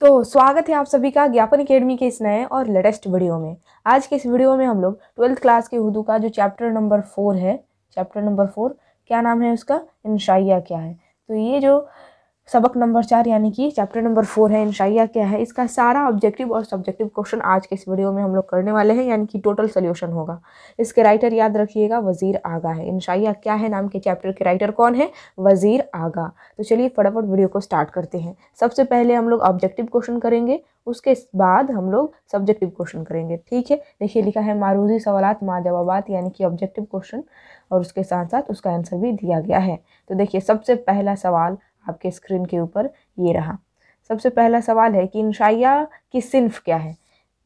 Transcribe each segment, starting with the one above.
तो स्वागत है आप सभी का ज्ञापन अकेडमी के इस नए और लेटेस्ट वीडियो में आज के इस वीडियो में हम लोग ट्वेल्थ क्लास के उर्दू का जो चैप्टर नंबर फोर है चैप्टर नंबर फोर क्या नाम है उसका इनशाइया क्या है तो ये जो सबक नंबर चार यानी कि चैप्टर नंबर फोर है इनशाइया क्या है इसका सारा ऑब्जेक्टिव और सब्जेक्टिव क्वेश्चन आज के इस वीडियो में हम लोग करने वाले हैं यानी कि टोटल सोल्यूशन होगा इसके राइटर याद रखिएगा वज़ीर आगा है इनशाइया क्या है नाम के चैप्टर के राइटर कौन है वज़ीर आगा तो चलिए फटाफट वीडियो को स्टार्ट करते हैं सबसे पहले हम लोग ऑब्जेक्टिव क्वेश्चन करेंगे उसके बाद हम लोग सब्जेक्टिव क्वेश्चन करेंगे ठीक है देखिए लिखा है मारूजी सवालत माँ जवाबात यानी कि ऑब्जेक्टिव क्वेश्चन और उसके साथ साथ उसका आंसर भी दिया गया है तो देखिए सबसे पहला सवाल आपके स्क्रीन के ऊपर ये रहा सबसे पहला सवाल है कि इंशाइया की सिंफ क्या है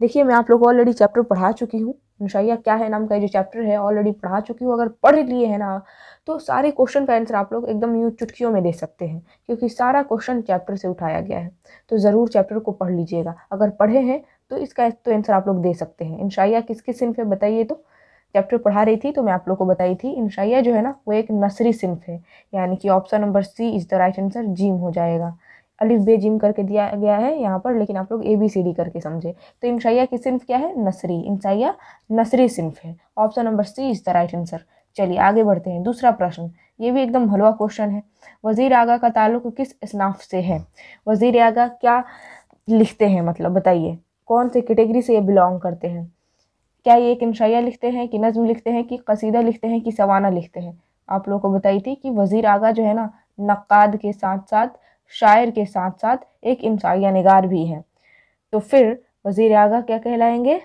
देखिए मैं आप लोग को ऑलरेडी चैप्टर पढ़ा चुकी हूँ इंशाइया क्या है नाम का जो चैप्टर है ऑलरेडी पढ़ा चुकी हूँ अगर पढ़ लिए हैं ना तो सारे क्वेश्चन का आंसर आप लोग एकदम यूँ चुटकियों में दे सकते हैं क्योंकि सारा क्वेश्चन चैप्टर से उठाया गया है तो ज़रूर चैप्टर को पढ़ लीजिएगा अगर पढ़े हैं तो इसका तो आंसर आप लोग दे सकते हैं इंशाइया किसकी सिंफ है बताइए तो चैप्टर पढ़ा रही थी तो मैं आप लोग को बताई थी इंशाइया जो है ना वो एक नसरी सिनफ है यानी कि option number C is the right answer जीम हो जाएगा अलिफ बे जिम करके दिया गया है यहाँ पर लेकिन आप लोग ए बी सी डी करके समझे तो इंशाइया की सिंफ क्या है नसरी इंशाइया नसरी सिंफ है option number C is the right answer चलिए आगे बढ़ते हैं दूसरा प्रश्न ये भी एकदम हलवा क्वेश्चन है वज़ीर आगा का ताल्लुक किस इसनाफ से है वज़ीर आगा क्या लिखते हैं मतलब बताइए कौन से कैटेगरी से ये बिलोंग करते हैं क्या ये एक इनशाया लिखते हैं कि नज़म लिखते हैं कि कसीदा लिखते हैं कि सवाना लिखते हैं आप लोगों को बताई थी कि वज़ीर आगा जो है ना नक़ाद के साथ साथ शायर के साथ साथ एक इनशाया नगार भी हैं तो फिर वज़ीर आगा क्या कहलाएंगे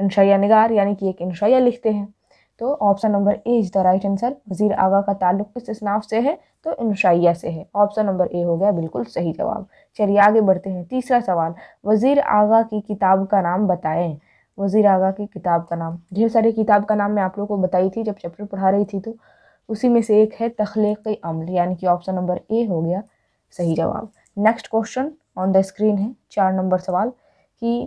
इनशाया नगार यानी कि एक इनशाया लिखते हैं तो option number A is the right answer Wazir Agha का ताल्लुक किस इसनाफ से है तो इनशाया से है ऑप्शन नंबर ए हो गया बिल्कुल सही जवाब चलिए आगे बढ़ते हैं तीसरा सवाल वज़ीर आगा की किताब का नाम बताएं वज़ीर आगा की किताब का नाम ढेर सारी किताब का नाम मैं आप लोगों को बताई थी जब चैप्टर पढ़ा रही थी तो उसी में से एक है तखलीक अमल यानी कि ऑप्शन नंबर ए हो गया सही जवाब next question on the screen है चार नंबर सवाल कि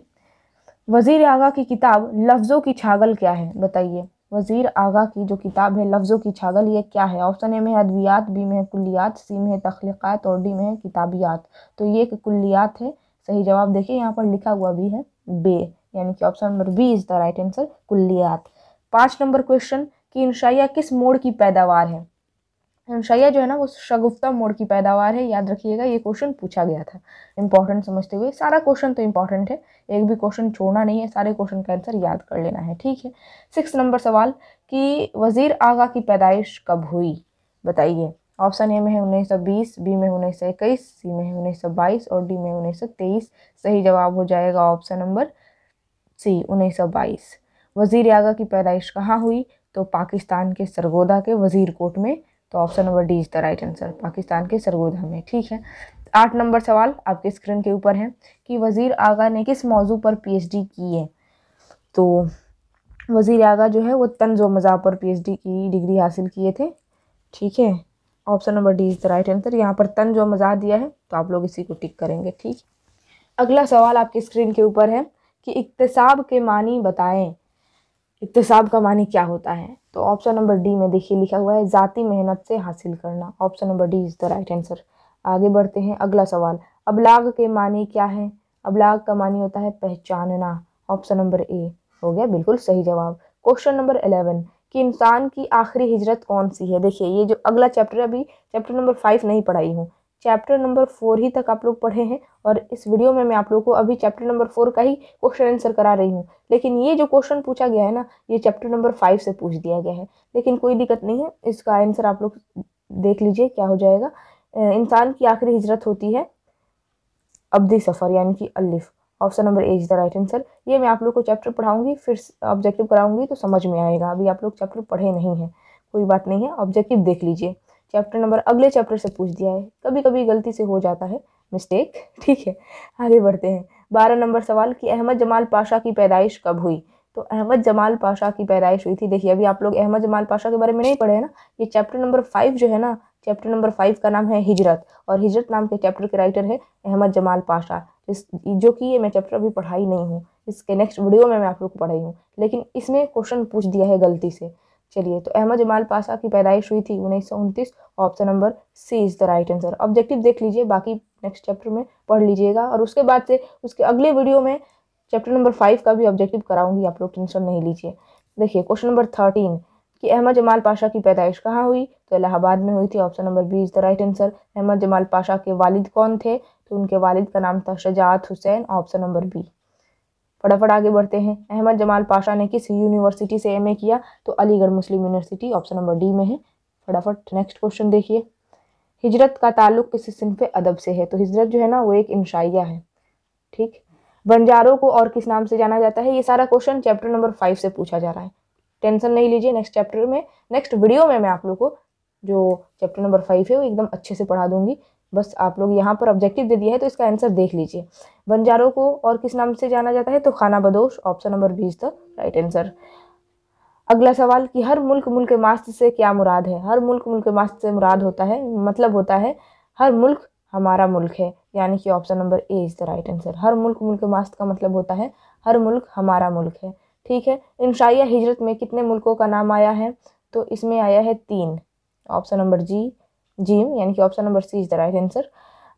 वज़ीर आगा की किताब लफ्ज़ों की छागल क्या है बताइए वज़ीर आगा की जो किताब है लफ्ज़ों की छागल ये क्या है ऑप्शन ए में है अद्वियात बी में है कुल्लियात सी में है तख्लीक़ात और डी में है किताबियात तो ये एक कुल्लियात है सही जवाब देखिए यहाँ पर लिखा हुआ भी है बे यानी कि option number B is the right answer कुल्लियात पाँच नंबर क्वेश्चन कि इंशाइया किस मोड़ की पैदावार है इंशाइया जो है ना वो शगुफ्ता मोड़ की पैदावार है याद रखिएगा ये क्वेश्चन पूछा गया था इंपॉर्टेंट समझते हुए सारा क्वेश्चन तो इंपॉर्टेंट है एक भी क्वेश्चन छोड़ना नहीं है सारे क्वेश्चन का आंसर याद कर लेना है ठीक है सिक्स नंबर सवाल कि वज़ीर आगा की पैदाइश कब हुई बताइए ऑप्शन ए में है उन्नीस सौ बीस बी में उन्नीस सौ इक्कीस सी में है उन्नीस सौ बाईस और डी में उन्नीस सौ तेईस सही जवाब हो जाएगा ऑप्शन नंबर सी 1922 वज़ीर आगा की पैदाइश कहाँ हुई तो पाकिस्तान के सरगोदा के वज़ीर कोट में तो option number D is the right answer Pakistan के सरगोदा में ठीक है आठ नंबर सवाल आपके स्क्रीन के ऊपर है कि वज़ीर आगा ने किस मौजू पर पीएचडी की है तो वज़ीर आगा जो है वो तंज व मज़ाह पर डी की डिग्री हासिल किए थे ठीक है option number D is the right answer यहाँ पर तंज व दिया है तो आप लोग इसी को टिक करेंगे ठीक अगला सवाल आपके स्क्रीन के ऊपर है कि इकतसाब के मानी बताएं इकतसाब का मानी क्या होता है तो ऑप्शन नंबर डी में देखिए लिखा हुआ है ज़ाती मेहनत से हासिल करना option number D is the right answer आगे बढ़ते हैं अगला सवाल अबलाग के मानी क्या है अबलाग का मानी होता है पहचानना ऑप्शन नंबर ए हो गया बिल्कुल सही जवाब क्वेश्चन नंबर एलेवन कि इंसान की आखिरी हिजरत कौन सी है देखिए ये जो अगला चैप्टर अभी चैप्टर नंबर फाइव नहीं पढ़ाई हूँ चैप्टर नंबर फोर ही तक आप लोग पढ़े हैं और इस वीडियो में मैं आप लोगों को अभी चैप्टर नंबर फोर का ही क्वेश्चन आंसर करा रही हूँ लेकिन ये जो क्वेश्चन पूछा गया है ना ये चैप्टर नंबर फाइव से पूछ दिया गया है लेकिन कोई दिक्कत नहीं है इसका आंसर आप लोग देख लीजिए क्या हो जाएगा इंसान की आखिरी हिजरत होती है अब्दी सफ़र यानी कि अलिफ option number A is the right answer ये मैं आप लोग को चैप्टर पढ़ाऊंगी फिर ऑब्जेक्टिव कराऊंगी तो समझ में आएगा अभी आप लोग चैप्टर पढ़े नहीं हैं कोई बात नहीं है ऑब्जेक्टिव देख लीजिए चैप्टर नंबर अगले चैप्टर से पूछ दिया है कभी कभी गलती से हो जाता है मिस्टेक ठीक है आगे बढ़ते हैं बारह नंबर सवाल कि अहमद जमाल पाशा की पैदाइश कब हुई तो अहमद जमाल पाशा की पैदाइश हुई थी देखिए अभी आप लोग अहमद जमाल पाशा के बारे में नहीं पढ़े हैं ना ये चैप्टर नंबर फाइव जो है ना चैप्टर नंबर फाइव का नाम है हिजरत और हिजरत नाम के चैप्टर के राइटर है अहमद जमाल पाशा इस जो कि ये मैं चैप्टर अभी पढ़ाई नहीं हूँ इसके नेक्स्ट वीडियो में मैं आप लोग को पढ़ाई हूँ लेकिन इसमें क्वेश्चन पूछ दिया है गलती से चलिए तो अहमद जमाल पाशा की पैदाइश हुई थी उन्नीस option number C is the right answer objective देख लीजिए बाकी नेक्स्ट चैप्टर में पढ़ लीजिएगा और उसके बाद से उसके अगले वीडियो में चैप्टर नंबर फाइव का भी ऑब्जेक्टिव कराऊंगी आप लोग टेंशन नहीं लीजिए देखिए क्वेश्चन नंबर थर्टीन कि अहमद जमाल पाशा की पैदाइश कहाँ हुई तो इलाहाबाद में हुई थी option number B is the right answer Ahmad Jamal Pasha के वालिद कौन थे तो उनके वालिद का नाम था Shujaat Hussain option number B फटाफट आगे बढ़ते हैं अहमद जमाल पाशा ने किस यूनिवर्सिटी से एमए किया तो Aligarh Muslim University option number D में है फटाफट नेक्स्ट क्वेश्चन देखिए हिजरत का ताल्लुक किस सिनफ अदब से है तो हिजरत जो है ना वो एक इंशाइया है ठीक बंजारों को और किस नाम से जाना जाता है ये सारा क्वेश्चन चैप्टर नंबर फाइव से पूछा जा रहा है टेंशन नहीं लीजिए नेक्स्ट चैप्टर में नेक्स्ट वीडियो में मैं आप लोग को जो चैप्टर नंबर फाइव है वो एकदम अच्छे से पढ़ा दूंगी बस आप लोग यहाँ पर ऑब्जेक्टिव दे दिया है तो इसका आंसर देख लीजिए बंजारों को और किस नाम से जाना जाता है तो खाना बदोश option number B is the right answer अगला सवाल कि हर मुल्क मुल्क मास्त से क्या मुराद है हर मुल्क मुल्क मास्त से मुराद होता है मतलब होता है हर मुल्क हमारा मुल्क है यानी कि option number A is the right answer हर मुल्क मुल्क मास्त का मतलब होता है हर मुल्क हमारा मुल्क है ठीक है इंशाइया हिजरत में कितने मुल्कों का नाम आया है तो इसमें आया है तीन ऑप्शन नंबर जी जीम यानी कि option number C is the right answer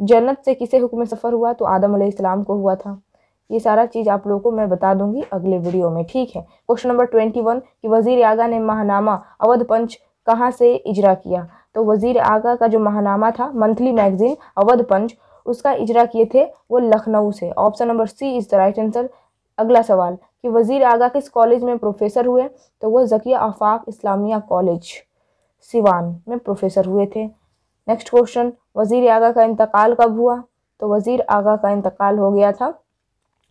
जन्नत से किसे हुक्म सफ़र हुआ तो आदम आसमाम को हुआ था ये सारा चीज़ आप लोगों को मैं बता दूंगी अगले वीडियो में ठीक है क्वेश्चन नंबर ट्वेंटी वन कि वजीर आगा ने महानामा अवध पंच कहाँ से इजरा किया तो वजीर आगा का जो महानामा था मंथली मैगजीन अवध पंच उसका इजरा किए थे वो लखनऊ से option number C is the right answer अगला सवाल कि वज़ी आगा किस कॉलेज में प्रोफेसर हुए तो वह जकिया आफाक इस्लामिया कॉलेज सिवान में प्रोफेसर हुए थे नेक्स्ट क्वेश्चन वजीर आगा का इंतकाल कब हुआ तो वजीर आगा का इंतकाल हो गया था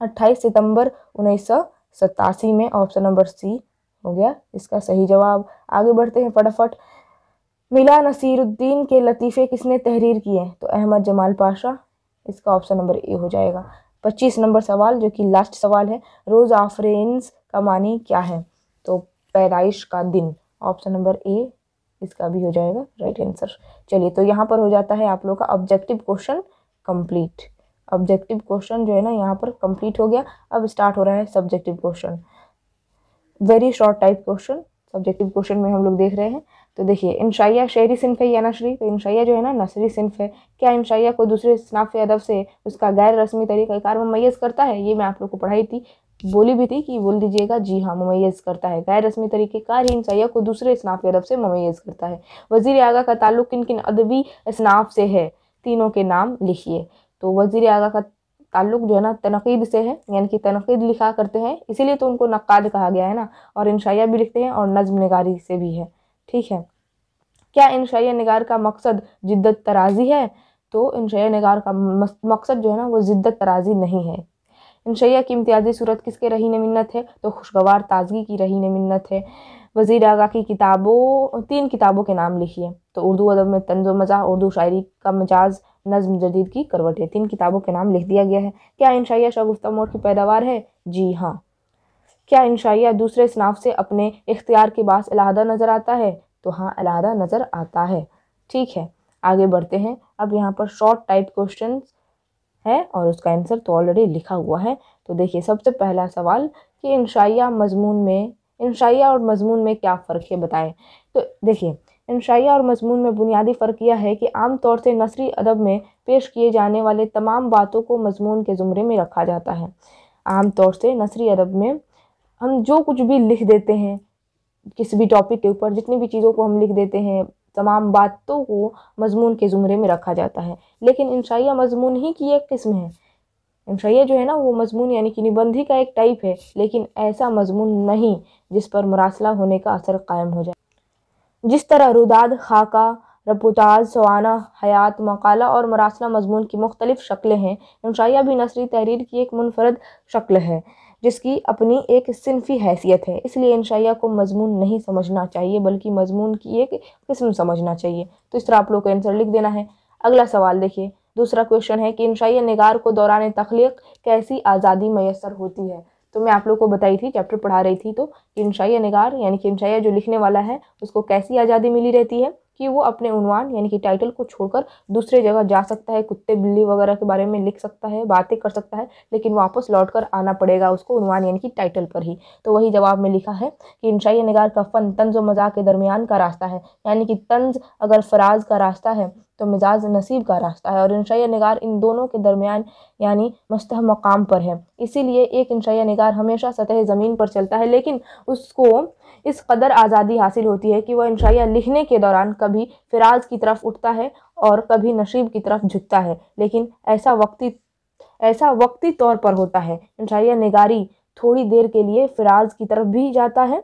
28 सितंबर उन्नीस में ऑप्शन नंबर सी हो गया इसका सही जवाब आगे बढ़ते हैं फटाफट मिला नसीरुद्दीन के लतीफ़े किसने तहरीर किए तो अहमद जमाल पाशा इसका ऑप्शन नंबर ए हो जाएगा पच्चीस नंबर सवाल जो कि लास्ट सवाल है रोज़ आफरेंस का मानी क्या है तो पैदाइश का दिन ऑप्शन नंबर ए इसका भी हो जाएगा राइट आंसर चलिए तो यहाँ पर हो जाता है आप लोग का objective question complete objective question जो है ना यहाँ पर कंप्लीट हो गया अब स्टार्ट हो रहा है subjective question very short type question subjective question में हम लोग देख रहे हैं तो देखिए इनशाया शहरी सिंफ है या नशरी तो इंशाइया जो है ना नसरी सिंफ है क्या इंशाइया को दूसरे स्नाफ अदब से उसका गैर रस्मी तरीक़ार मैस करता है ये मैं आप लोग को पढ़ाई थी बोली भी थी कि बोल दीजिएगा जी हाँ ममैज़ करता है गैर रस्मी तरीके ही इन इंसाइया को दूसरे इसनाफ के अदब से ममैज़ करता है वजीर आगा का ताल्लुक किन किन अदबी इसनाफ से है तीनों के नाम लिखिए तो वजीर आगा का ताल्लुक जो है ना तनकीद से है यानी कि तनकीद लिखा करते हैं इसीलिए तो उनको नक्काद कहा गया है ना और इंशाया भी लिखते हैं और नज़म नगारी से भी है ठीक है क्या इंशाया नगार का मकसद जिद्दत तराजी है तो इंशाया नगार का मकसद जो है ना वो जिद्दत तराजी नहीं है इनशैया की इम्तियाजी सूरत किसके रहीन मन्नत है तो खुशगवार ताजगी की रहीन मन्नत है वज़ी आगा की किताबों तीन किताबों के नाम लिखिए तो उर्दू अदब में तंज मज़ा उर्दू शायरी का मजाज नज़म जदीद की करवट है तीन किताबों के नाम लिख दिया गया है क्या इंशाइया शागुफ्ता मोड़ की पैदावार है जी हाँ क्या इंशाइया दूसरे शनाफ़ से अपने इख्तियार के बास अलहदा नज़र आता है तो हाँ अलहदा नज़र आता है ठीक है आगे बढ़ते हैं अब यहाँ पर शॉर्ट टाइप क्वेश्चन है और उसका आंसर तो ऑलरेडी लिखा हुआ है तो देखिए सबसे पहला सवाल कि इंशाइया मजमून में इंशाइया और मजमून में क्या फ़र्क है बताएं तो देखिए इंशाइया और मजमून में बुनियादी फ़र्क यह है कि आम तौर से नसरी अदब में पेश किए जाने वाले तमाम बातों को मजमून के ज़ुमरे में रखा जाता है आम तौर से नसरी अदब में हम जो कुछ भी लिख देते हैं किसी भी टॉपिक के ऊपर जितनी भी चीज़ों को हम लिख देते हैं तमाम बातों को मजमून के ज़ुमरे में रखा जाता है लेकिन इंशाइया मजमून ही की एक किस्म है इंशाइया जो है ना वो मजमून यानी कि निबंधी का एक टाइप है लेकिन ऐसा मजमून नहीं जिस पर मुरासला होने का असर कायम हो जाए जिस तरह रुदाद खाका रपोताज सवाना हयात मकाला और मरासला मजमून की मुख्तलिफ शक्लें हैं इंशाइया भी नसरी तहरीर की एक मुनफरद शक्ल है जिसकी अपनी एक सिनफी हैसियत है इसलिए इनशाया को मजमून नहीं समझना चाहिए बल्कि मजमून की एक किस्म समझना चाहिए तो इस तरह आप लोग को आंसर लिख देना है अगला सवाल देखिए दूसरा क्वेश्चन है कि इनशाया निगार को दौरान तख्लीक कैसी आज़ादी मैसर होती है तो मैं आप लोग को बताई थी चैप्टर पढ़ा रही थी तो इनशाया निगार यानी कि इनशाया जो लिखने वाला है उसको कैसी आज़ादी मिली रहती है कि वो अपने उनवान यानी कि टाइटल को छोड़कर दूसरे जगह जा सकता है कुत्ते बिल्ली वगैरह के बारे में लिख सकता है बातें कर सकता है लेकिन वापस लौट कर आना पड़ेगा उसको उनवान यानी कि टाइटल पर ही तो वही जवाब में लिखा है कि इंशाई नगार का फ़न तंज व मजाक के दरमियान का रास्ता है यानी कि तंज अगर फराज का रास्ता है तो मिजाज नसीब का रास्ता है और इनशाया नगार इन दोनों के दरमियान यानी मस्तह मकाम पर है इसीलिए एक इनशाया नगार हमेशा सतह ज़मीन पर चलता है लेकिन उसको इस कदर आज़ादी हासिल होती है कि वह इंशाया लिखने के दौरान कभी फिराज की तरफ उठता है और कभी नशीब की तरफ झुकता है लेकिन ऐसा वक्ती ऐसा वक्ती तौर पर होता है इनशाया नगारी थोड़ी देर के लिए फिराज की तरफ भी जाता है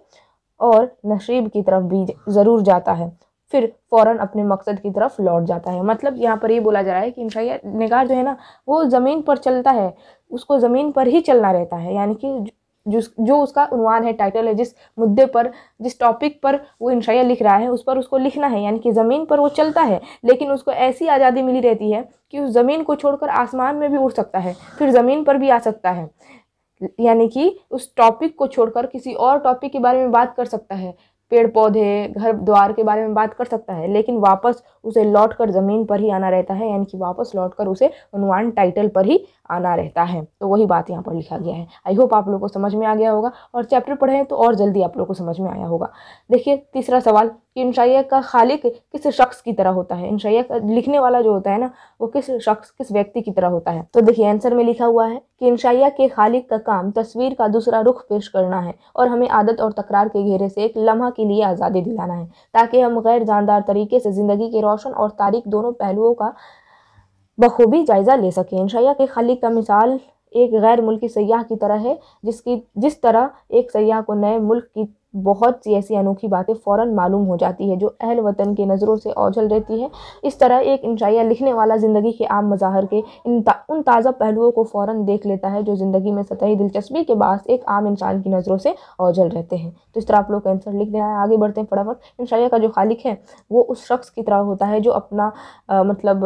और नशीब की तरफ भी ज़रूर जाता है फिर फ़ौरन अपने मकसद की तरफ लौट जाता है मतलब यहाँ पर ये बोला जा रहा है कि इंसानियत निगार जो है ना वो ज़मीन पर चलता है उसको ज़मीन पर ही चलना रहता है यानी कि जो जो उसका उनवान है टाइटल है जिस मुद्दे पर जिस टॉपिक पर वो इंशाया लिख रहा है उस पर उसको लिखना है यानी कि ज़मीन पर वो चलता है लेकिन उसको ऐसी आज़ादी मिली रहती है कि उस ज़मीन को छोड़कर आसमान में भी उड़ सकता है फिर ज़मीन पर भी आ सकता है यानी कि उस टॉपिक को छोड़कर किसी और टॉपिक के बारे में बात कर सकता है पेड़ पौधे घर द्वार के बारे में बात कर सकता है लेकिन वापस उसे लौट कर ज़मीन पर ही आना रहता है यानी कि वापस लौट कर उसे अनुमान टाइटल पर ही आना रहता है तो वही बात यहाँ पर लिखा गया है आई होप आप लोगों को समझ में आ गया होगा और चैप्टर पढ़ें तो और जल्दी आप लोग को समझ में आया होगा देखिए तीसरा सवाल कि इंशाइया का खालिक किस शख्स की तरह होता है इंशाइया का लिखने वाला जो होता है ना वो किस शख्स किस व्यक्ति की तरह होता है तो देखिए आंसर में लिखा हुआ है कि इंशाइया के खालिक का काम तस्वीर का दूसरा रुख पेश करना है और हमें आदत और तकरार के घेरे से एक लम्हा के लिए आज़ादी दिलाना है ताकि हम गैर जानदार तरीके से ज़िंदगी के रोशन और तारीख दोनों पहलुओं का बखूबी जायज़ा ले सकें इंशाइया के खालिक का मिसाल एक गैर मुल्की सयाह की तरह है जिसकी जिस तरह एक सयाह को नए मुल्क की बहुत सी ऐसी अनोखी बातें फ़ौर मालूम हो जाती है जो अहल वतन के नज़रों से ओझल रहती है इस तरह एक इंशाया लिखने वाला ज़िंदगी के आम मज़ाहर के इन ता, उन ताज़ा पहलुओं को फ़ौर देख लेता है जो ज़िंदगी में सतही दिलचस्पी के बास एक आम इंसान की नज़रों से ओझल रहते हैं तो इस तरह आप लोग का आंसर लिख देना है आगे बढ़ते हैं फटाफट इंशाइया का जो खालिक है वो उस शख्स की तरह होता है जो अपना मतलब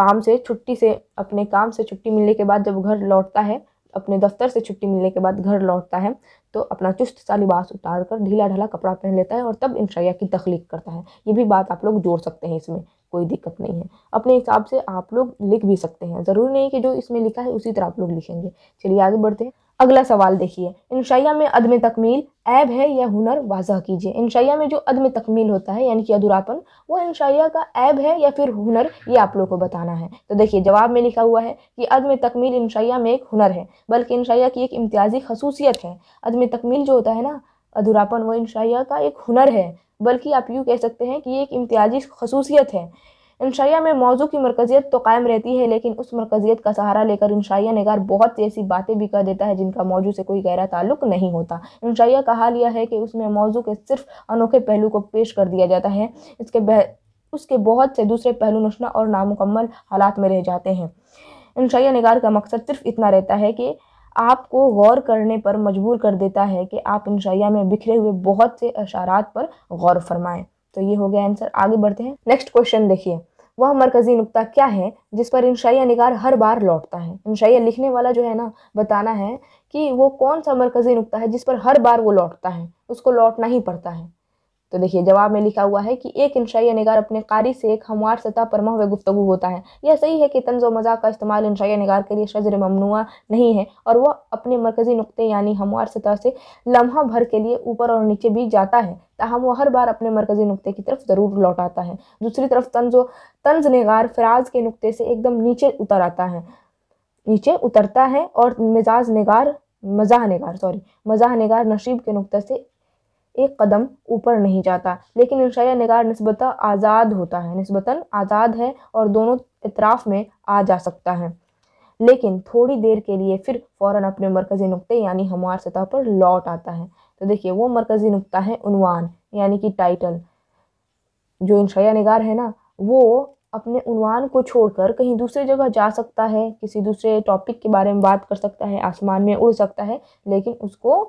काम से छुट्टी से अपने काम से छुट्टी मिलने के बाद जब घर लौटता है अपने दफ्तर से छुट्टी मिलने के बाद घर लौटता है तो अपना चुस्त सा लिबास उतार कर ढीला ढाला कपड़ा पहन लेता है और तब इंशया की तख्लीक करता है ये भी बात आप लोग जोड़ सकते हैं इसमें कोई दिक्कत नहीं है अपने हिसाब से आप लोग लिख भी सकते हैं ज़रूरी नहीं कि जो इसमें लिखा है उसी तरह आप लोग लिखेंगे चलिए आगे बढ़ते हैं अगला सवाल देखिए इनशाया में अदम तकमील ऐब है या हुनर वाजह कीजिए इनशाया में जो अदम तकमील होता है यानी कि अधूरापन वो इनशाया का ऐब है या फिर हुनर ये आप लोग को बताना है तो देखिए जवाब में लिखा हुआ है कि अदम तकमील इनशाया में एक हुनर है बल्कि इनशाया की एक इम्तियाजी खसूसियत है अदम तकमील जो होता है ना अधूरापन व इनशाया का एक हुनर है बल्कि आप यूँ कह सकते हैं कि ये एक इम्तियाजी खसूसियत है इंशाइया में मौजू की मरकजियत तो कायम रहती है लेकिन उस मरकजियत का सहारा लेकर इंशाइया नगार बहुत सी ऐसी बातें भी कर देता है जिनका मौजू से कोई गहरा ताल्लुक नहीं होता इंशाइया का हाल यह है कि उसमें मौजू के सिर्फ अनोखे पहलू को पेश कर दिया जाता है इसके बह उसके बहुत से दूसरे पहलू नशना और नामुकम्मल हालात में रह जाते हैं इंशाइया नगार का मकसद सिर्फ इतना रहता है कि आपको गौर करने पर मजबूर कर देता है कि आप इंशाइया में बिखरे हुए बहुत से अशारात पर गौर फरमाएं तो ये हो गया आंसर आगे बढ़ते हैं नेक्स्ट क्वेश्चन देखिए वह मरकजी नुकता क्या है जिस पर इंशाइया निगार हर बार लौटता है इंशाइया लिखने वाला जो है ना बताना है कि वो कौन सा मरकजी नुकता है जिस पर हर बार वो लौटता है उसको लौटना ही पड़ता है तो देखिए जवाब में लिखा हुआ है कि एक इंशाई नगार अपने कारी से एक हमवार सतह पर महव गुफ्तु होता है यह सही है कि तंज व मजाक का इस्तेमाल इंशाई नगार के लिए शजर ममनुआ नहीं है और वह अपने मरकज़ी नुक़े यानी हमवार सतह से लम्हा भर के लिए ऊपर और नीचे भी जाता है ताहम वह हर बार अपने मरकज़ी नुक़े की तरफ ज़रूर लौट आता है दूसरी तरफ तंज तंज नगार फराज के नुक़े से एकदम नीचे उतर आता है नीचे उतरता है और मिजाज नगार मजाह नगार सॉरी मजाह नगार नशीब के नुक़े से एक कदम ऊपर नहीं जाता लेकिन इंशाया नगार नस्बता आज़ाद होता है नस्बता आज़ाद है और दोनों इतराफ़ में आ जा सकता है लेकिन थोड़ी देर के लिए फिर फ़ौर अपने मरकज़ी नुक़े यानी हमार सतह पर लौट आता है तो देखिए वो मरकज़ी नुक़ा है उनवान यानी कि टाइटल जो इनशाया नगार है ना वो अपने उनवान को छोड़कर कहीं दूसरी जगह जा सकता है किसी दूसरे टॉपिक के बारे में बात कर सकता है आसमान में उड़ सकता है लेकिन उसको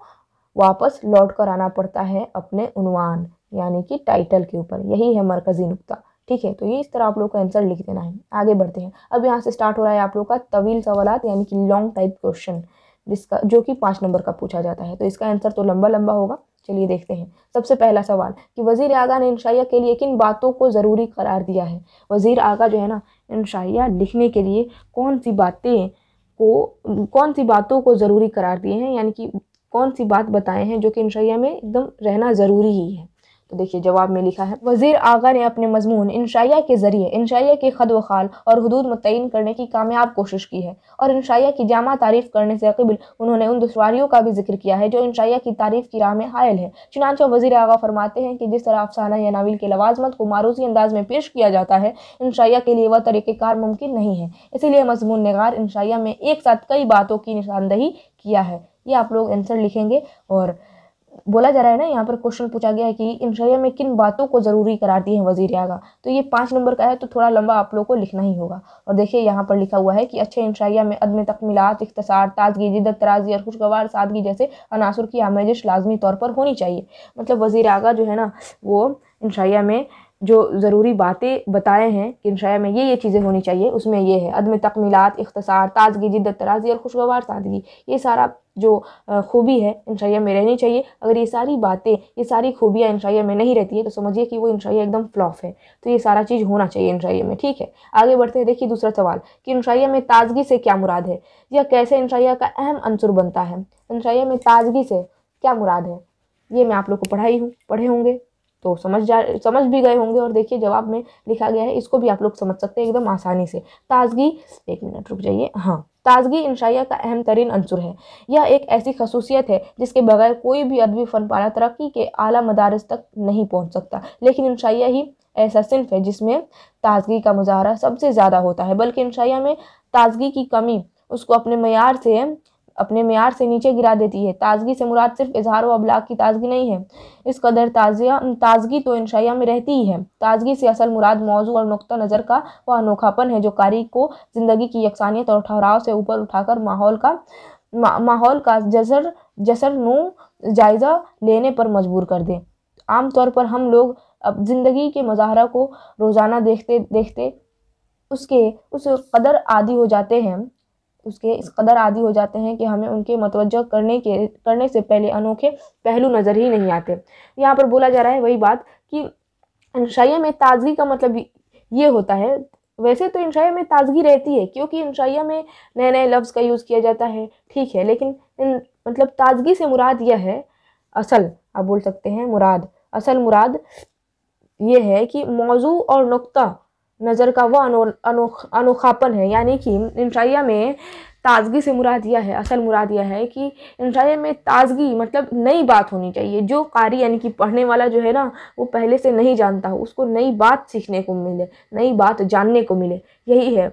वापस लौट कर आना पड़ता है अपने उनवान यानी कि टाइटल के ऊपर यही है मरकज़ी नुकता ठीक है तो ये इस तरह आप लोग को आंसर लिख देना है आगे बढ़ते हैं अब यहाँ से स्टार्ट हो रहा है आप लोग का तवील सवालत यानी कि लॉन्ग टाइप क्वेश्चन जिसका जो कि पाँच नंबर का पूछा जाता है तो इसका आंसर तो लंबा लंबा होगा चलिए देखते हैं सबसे पहला सवाल कि वज़ी आगा ने इनशाया के लिए किन बातों को ज़रूरी करार दिया है वज़ी आगा जो है ना इंशाइया लिखने के लिए कौन सी बातें को कौन सी बातों को ज़रूरी करार दिए हैं यानी कि कौन सी बात बताए हैं जो कि इनशैया में एकदम रहना ज़रूरी ही है तो देखिए जवाब में लिखा है वजीर आगा ने अपने मजमून इंशाइया के ज़रिए इंशाइया के खद व खाल और हदूद मुतयन करने की कामयाब कोशिश की है और इंशाइया की जामा तारीफ़ करने से कबिल उन्होंने उन दुशारियों का भी जिक्र किया है जो इनशाया की तारीफ़ की राह में हायल है चुनाचा वजीर आगा फरमाते हैं कि जिस तरह अफसाना या नाविल के लवाजमत को मारूसी अंदाज में पेश किया जाता है इनशाया के लिए वह तरीक़ेकार मुमकिन नहीं है इसीलिए मजमून नगार इंशाइया में एक साथ कई बातों की निशानदही किया है ये आप लोग आंसर लिखेंगे और बोला जा रहा है ना यहाँ पर क्वेश्चन पूछा गया है कि इन शहर में किन बातों को ज़रूरी करार दिए है वजीर आगा तो ये पाँच नंबर का है तो थोड़ा लंबा आप लोग को लिखना ही होगा और देखिए यहाँ पर लिखा हुआ है कि अच्छे इंशाइया में अदम तकमीलात इख्तसार ताजगी जिदत तराजी और खुशगवार सादगी जैसे अनासर की आमेजिश लाजमी तौर पर होनी चाहिए मतलब वजीर आगा जो है ना वो इंशाइया में जो ज़रूरी बातें बताए हैं कि शायर में ये ये चीज़ें होनी चाहिए उसमें ये है अदम तकमीलत इख्तसार ताजगी जिद्दत तराजी और खुशगवार सादगी ये सारा जो खूबी है इनशाइया में रहनी चाहिए अगर ये सारी बातें ये सारी खूबियाँ इनशाइया में नहीं रहती है तो समझिए कि वो इनशाइया एकदम फ्लॉफ है तो ये सारा चीज़ होना चाहिए इनशाइया में ठीक है आगे बढ़ते हैं देखिए दूसरा सवाल कि इनशाइया में ताजगी से क्या मुराद है या कैसे इनशाइया का अहम अंसर बनता है इनशाइया में ताजगी से क्या मुराद है ये मैं आप लोग को पढ़ाई हूँ पढ़े होंगे तो समझ जा समझ भी गए होंगे और देखिए जवाब में लिखा गया है इसको भी आप लोग समझ सकते हैं एकदम आसानी से ताजगी एक मिनट रुक जाइए हाँ ताजगी इंशाइया का अहम तरीन अंसर है यह एक ऐसी खसूसियत है जिसके बगैर कोई भी अदबी फन पारा तरक्की के आला मदारस तक नहीं पहुंच सकता लेकिन इंशाइया ही ऐसा सिंफ है जिसमें ताजगी का मुजाहरा सबसे ज़्यादा होता है बल्कि इंशाइया में ताजगी की कमी उसको अपने मैार से अपने मैार से नीचे गिरा देती है ताजगी से मुराद सिर्फ इजहार व अबलाग की ताजगी नहीं है इस कदर ताजिया ताजगी तो इनशाया में रहती ही है ताजगी से असल मुराद मौजू और नुक़ नज़र का वह अनोखापन है जो कारी को ज़िंदगी की यकसानियत और ठहराव से ऊपर उठाकर माहौल का मा, माहौल का जसर जसर नो जायज़ा लेने पर मजबूर कर दे आमतौर पर हम लोग अब ज़िंदगी के मजाहरा को रोज़ाना देखते देखते उसके उस कदर आदि हो जाते हैं उसके इस कदर आदि हो जाते हैं कि हमें उनके मतवज करने के करने से पहले अनोखे पहलू नज़र ही नहीं आते यहाँ पर बोला जा रहा है वही बात कि इंशाइया में ताजगी का मतलब ये होता है वैसे तो इंशाइया में ताजगी रहती है क्योंकि इंशाइया में नए नए लफ्ज़ का यूज़ किया जाता है ठीक है लेकिन इन मतलब ताजगी से मुराद यह है असल आप बोल सकते हैं मुराद असल मुराद ये है कि मौजू और नुक्ता नज़र का वह अनो, अनो, अनोखापन है यानी कि इंशाइया में ताजगी से मुराद यह है असल मुराद यह है कि इंशाइया में ताजगी मतलब नई बात होनी चाहिए जो कारी यानी कि पढ़ने वाला जो है ना वो पहले से नहीं जानता हो उसको नई बात सीखने को मिले नई बात जानने को मिले यही है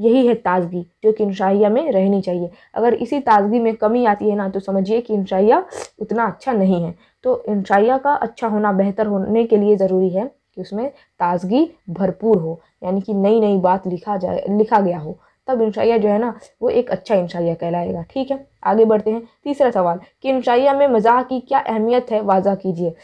यही है ताजगी जो कि इंशाइया में रहनी चाहिए अगर इसी ताजगी में कमी आती है ना तो समझिए कि इंशाइया उतना अच्छा नहीं है तो इंशाइया का अच्छा होना बेहतर होने के लिए ज़रूरी है कि उसमें ताजगी भरपूर हो यानी कि नई नई बात लिखा जाए लिखा गया हो तब इंशाइया जो है ना वो एक अच्छा इंशाइया कहलाएगा ठीक है आगे बढ़ते हैं तीसरा सवाल कि इंशाइया में मजाक की क्या अहमियत है वाजा कीजिए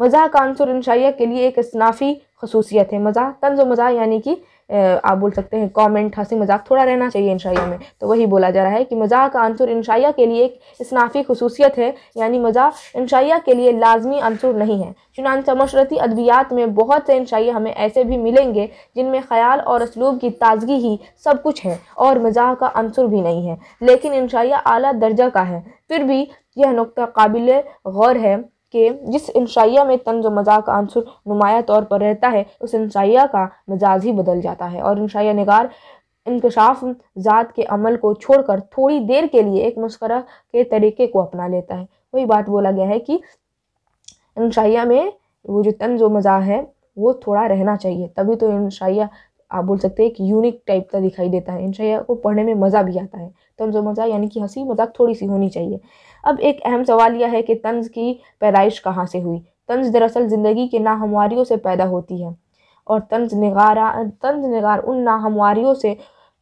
मजाक का आंसर इंशाइया के लिए एक इसनाफ़ी खसूसियत है मजाक तंज मजाक यानी कि आप बोल सकते हैं कमेंट हंसी मजाक थोड़ा रहना चाहिए इनशाया में तो वही बोला जा रहा है कि मजाक आंसर इनशाया के लिए एक इसनाफ़ी खसूसियत है यानी मजाक इनशाया के लिए लाजमी आंसर नहीं है चुनान मशरती अद्वियात में बहुत से इनशाया हमें ऐसे भी मिलेंगे जिनमें ख्याल और इसलूब की ताजगी ही सब कुछ है और मजाक का आंसर भी नहीं है लेकिन इनशाया अली दर्जा का है फिर भी यह नुकता काबिल गौर है के जिस इंशाइया में तन मज़ा का आंसुर नुमाया तौर पर रहता है उस इंशाइया का मजाज ही बदल जाता है और इंशाइया नगार इंकशाफ ज़ात के अमल को छोड़कर थोड़ी देर के लिए एक मुस्करा के तरीके को अपना लेता है वही बात बोला गया है कि इंशाइया में वो जो जो मजाक है वो थोड़ा रहना चाहिए तभी तो इंशाइया आप बोल सकते हैं एक यूनिक टाइप का दिखाई देता है इंशाइया को पढ़ने में मज़ा भी आता है जो मज़ा यानी कि हंसी मजाक थोड़ी सी होनी चाहिए अब एक अहम सवाल यह है कि तंज की पैदाइश कहाँ से हुई तंज दरअसल ज़िंदगी के नाहमवारियों से पैदा होती है और तंज निगारा तंज निगार उन नाहमवारियों से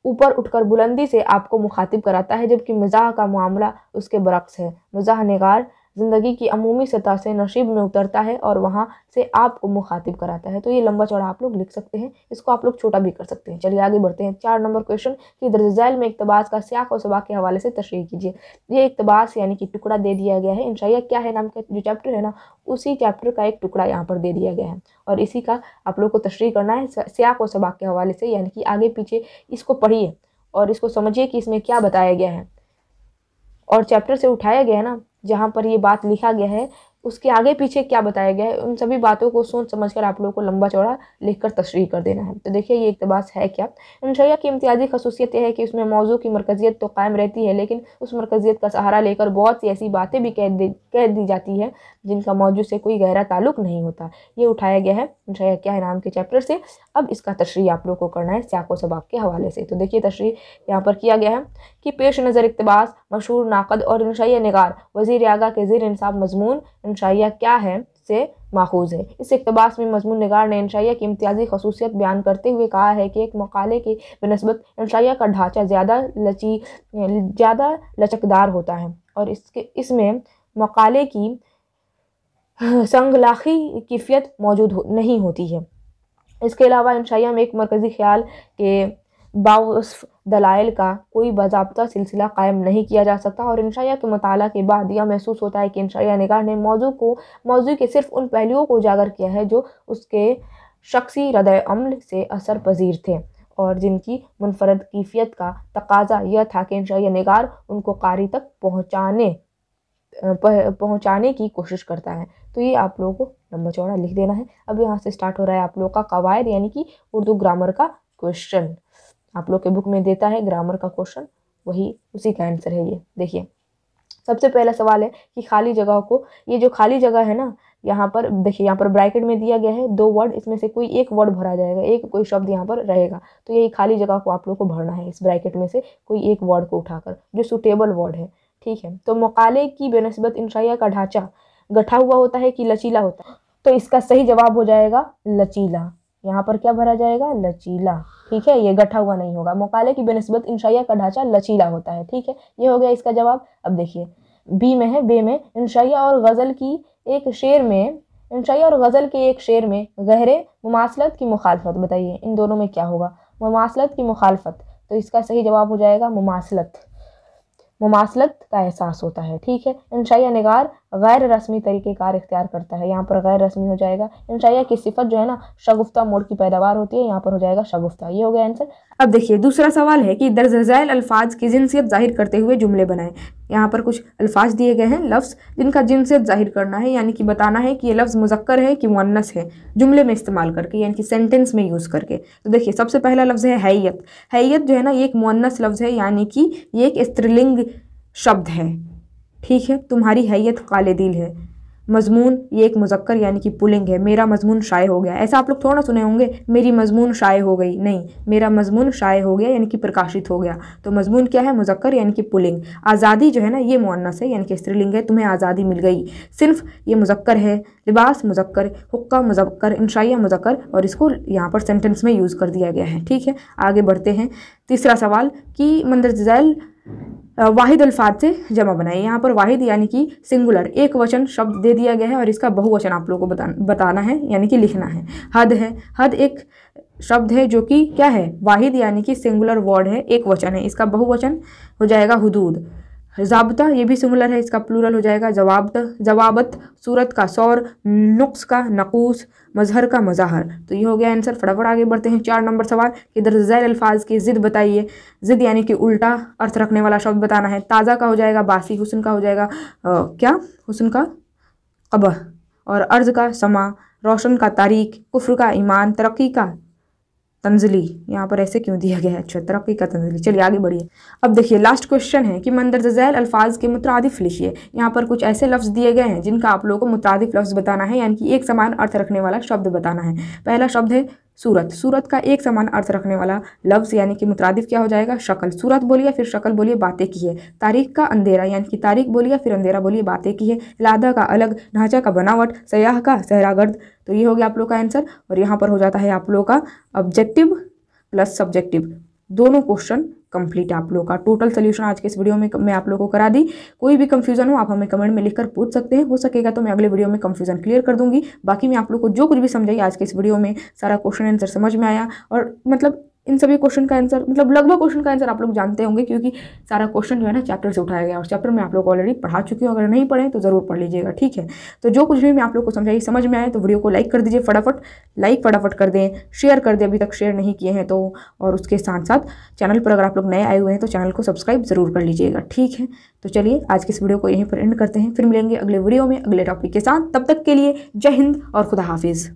ऊपर उठकर बुलंदी से आपको मुखातिब कराता है जबकि मज़ाह का मामला उसके बरक्स है मज़ाह निगार ज़िंदगी की अमूमी सतह से नशीब में उतरता है और वहाँ से आपको मुखातिब कराता है तो ये लंबा चौड़ा आप लोग लिख सकते हैं इसको आप लोग छोटा भी कर सकते हैं चलिए आगे बढ़ते हैं चार नंबर क्वेश्चन कि दर्जैल में इकतबास का स्याख और सबाक के हवाले से तशरी कीजिए ये इकतबास यानी कि टुकड़ा दे दिया गया है इनशाया क्या है नाम का जो चैप्टर है ना उसी चैप्टर का एक टुकड़ा यहाँ पर दे दिया गया है और इसी का आप लोग को तशरी करना है स्याख और सबाक के हवाले से यानी कि आगे पीछे इसको पढ़िए और इसको समझिए कि इसमें क्या बताया गया है और चैप्टर से उठाया गया है ना जहाँ पर ये बात लिखा गया है उसके आगे पीछे क्या बताया गया है उन सभी बातों को सोच समझ कर आप लोगों को लंबा चौड़ा लिख कर तशरी कर देना है तो देखिए ये इकतबास है क्या नशरिया की इम्तियाजी खसूसियत यह है कि उसमें मौजू की मरकजियत तो कायम रहती है लेकिन उस मरकजियत का सहारा लेकर बहुत सी ऐसी बातें भी कह दी कह दी जाती है जिनका मौजू से कोई गहरा ताल्लुक नहीं होता ये उठाया गया है नशरिया क्या है नाम के चैप्टर से अब इसका तशरी आप लोग को करना है स्याको सबाक के हवाले से तो देखिए तशरी यहाँ पर किया गया है कि पेश नज़र इकतबास मशहूर नाकद और इनशाया नगार वजीर आगा के जेर इंसाब मजमून इनशाया क्या है से माखूज है इस इकतबास में मजमून नगार ने इनशाया की इम्तियाजी खसूसियत बयान करते हुए कहा है कि एक मकाले की बनस्बत इनशाया का ढांचा ज़्यादा लची ज़्यादा लचकदार होता है और इसके इसमें मकाले की संगलाखी कीफियत मौजूद हो, नहीं होती है इसके अलावा इनशाया में एक मरकज़ी ख्याल के बाउस दलाइल का कोई बाबा सिलसिला कायम नहीं किया जा सकता और इनशाया के मताल के बाद यह महसूस होता है कि इनशाया नगार ने मौजू को मौजू के सिर्फ उन पहलुओं को उजागर किया है जो उसके शख्सी हृदय अमल से असर पजीर थे और जिनकी मुनफरद कीफियत का तकाजा यह था कि इनशाया निगार उनको कारी तक पहुँचाने पहुँचाने की कोशिश करता है तो ये आप लोगों को लम्बा चौड़ा लिख देना है अब यहाँ से स्टार्ट हो रहा है आप लोगों का कवायद यानी कि उर्दू ग्रामर का क्वेश्चन आप लोग के बुक में देता है ग्रामर का क्वेश्चन वही उसी का आंसर है ये देखिए सबसे पहला सवाल है कि खाली जगह को ये जो खाली जगह है ना यहाँ पर देखिए यहाँ पर ब्रैकेट में दिया गया है दो वर्ड इसमें से कोई एक वर्ड भरा जाएगा एक कोई शब्द यहाँ पर रहेगा तो यही खाली जगह को आप लोग को भरना है इस ब्रैकेट में से कोई एक वर्ड को उठाकर जो सुटेबल वर्ड है ठीक है तो मकाले की बेनस्बत इंशाइया का ढांचा गठा हुआ होता है कि लचीला होता है तो इसका सही जवाब हो जाएगा लचीला यहाँ पर क्या भरा जाएगा लचीला ठीक है ये गठा हुआ नहीं होगा मोकाले की बनस्बत इंशाइया का ढांचा लचीला होता है ठीक है ये हो गया इसका जवाब अब देखिए बी में है बे में इंशाइया और गज़ल की एक शेर में इंशाइया और गज़ल के एक शेर में गहरे मुमासलत की मुखालफत बताइए इन दोनों में क्या होगा मुमासलत की मुखालफत तो इसका सही जवाब हो जाएगा मुमासलत मुमासलत का एहसास होता है ठीक है इंशाइया नगार गैर रस्मी तरीके कार इख्तियार करता है यहाँ पर गैर रस्मी हो जाएगा इंशाइया की सिफत जो है ना शगुफ्ता मोड की पैदावार होती है यहाँ पर हो जाएगा शगुफ्ता ये हो गया आंसर अब देखिए दूसरा सवाल है कि दर्ज झैल अल्फाज की जिनसियत जाहिर करते हुए जुमले बनाएं यहाँ पर कुछ अल्फाज दिए गए हैं लफ्ज़ जिनका जिनसियत जाहिर करना है यानी कि बताना है कि ये लफ्ज़ मुजक्कर है कि मुन्नस है जुमले में इस्तेमाल करके यानी कि सेंटेंस में यूज़ करके तो देखिए सबसे पहला लफ्ज़ है हैयत हैयत जो है ना ये एक मुन्नस लफ्ज़ है यानी कि ये एक स्त्रीलिंग शब्द है ठीक है तुम्हारी हैत दिल है मजमून ये एक मुजक्कर यानी कि पुलिंग है मेरा मजमून शाये हो गया ऐसा आप लोग थोड़ा ना सुने होंगे मेरी मजमून शाये हो गई नहीं मेरा मजमून शाये हो गया यानी कि प्रकाशित हो गया तो मजमून क्या है मुजक्कर यानी कि पुलिंग आज़ादी जो है ना ये मुन्नस है यानी कि स्त्रीलिंग है तुम्हें आज़ादी मिल गई सिर्फ ये मुजक्कर है लिबास मुजक्कर हुक्का मुजक्कर इंशाइया मुजक्कर और इसको यहाँ पर सेंटेंस में यूज़ कर दिया गया है ठीक है आगे बढ़ते हैं तीसरा सवाल कि मंदरजैल वाहिद अल्फाज से जमा बनाए यहाँ पर वाहिद यानी कि सिंगुलर एक वचन शब्द दे दिया गया है और इसका बहुवचन आप लोगों को बता बताना है यानी कि लिखना है हद है हद एक शब्द है जो कि क्या है वाहिद यानी कि सिंगुलर वर्ड है एक वचन है इसका बहुवचन हो जाएगा हदूद जाबता ये भी सिंगुलर है इसका प्लूरल हो जाएगा जवाबत जवाबत सूरत का सौर नुक्स का नकूस मजहर का मजाहर तो ये हो गया आंसर फटाफट आगे बढ़ते हैं चार नंबर सवाल इधर जैर अल्फाज की ज़िद बताइए ज़िद यानी कि उल्टा अर्थ रखने वाला शब्द बताना है ताज़ा का हो जाएगा बासी हुसन का हो जाएगा आ, क्या हुसन का कबह और अर्ज का समा रोशन का तारीख कुफ्र का ईमान तरक्की का तंजली यहाँ पर ऐसे क्यों दिया गया है अच्छा तरक्की का तंजली चलिए आगे बढ़िए अब देखिए लास्ट क्वेश्चन है कि मंदर जैल अल्फाज के मुतरदिफ लिखिए यहाँ पर कुछ ऐसे लफ्ज़ दिए गए हैं जिनका आप लोगों को मुतरदिफ लफ्ज़ बताना है यानी कि एक समान अर्थ रखने वाला शब्द बताना है पहला शब्द है सूरत सूरत का एक समान अर्थ रखने वाला लफ्ज़ यानी कि मुतरदिव क्या हो जाएगा शक्ल सूरत बोलिए फिर शक्ल बोलिए बातें की है तारीख का अंधेरा यानी कि तारीख बोलिए फिर अंधेरा बोलिए बातें की है लादा का अलग ढांचा का बनावट सयाह का सहरागर्द तो ये हो गया आप लोग का आंसर और यहाँ पर हो जाता है आप लोग का ऑब्जेक्टिव प्लस सब्जेक्टिव दोनों क्वेश्चन कंप्लीट आप लोगों का टोटल सोल्यूशन आज के इस वीडियो में मैं आप लोगों को करा दी कोई भी कंफ्यूजन हो आप हमें कमेंट में लिखकर पूछ सकते हैं हो सकेगा तो मैं अगले वीडियो में कंफ्यूजन क्लियर कर दूंगी बाकी मैं आप लोग को जो कुछ भी समझाई आज के इस वीडियो में सारा क्वेश्चन आंसर समझ में आया और मतलब इन सभी क्वेश्चन का आंसर मतलब लगभग क्वेश्चन का आंसर आप लोग जानते होंगे क्योंकि सारा क्वेश्चन जो है ना चैप्टर से उठाया गया और चैप्टर में आप लोग ऑलरेडी पढ़ा चुके हो अगर नहीं पढ़े तो ज़रूर पढ़ लीजिएगा ठीक है तो जो कुछ भी मैं आप लोग को समझाई समझ में आए तो वीडियो को लाइक कर दीजिए फटाफट लाइक फटाफट कर दें शेयर कर दें अभी तक शेयर नहीं किए हैं तो और उसके साथ साथ चैनल पर अगर आप लोग नए आए हुए हैं तो चैनल को सब्सक्राइब ज़रूर कर लीजिएगा ठीक है तो चलिए आज के इस वीडियो को यहीं पर एंड करते हैं फिर मिलेंगे अगले वीडियो में अगले टॉपिक के साथ तब तक के लिए जय हिंद और खुदा हाफिज़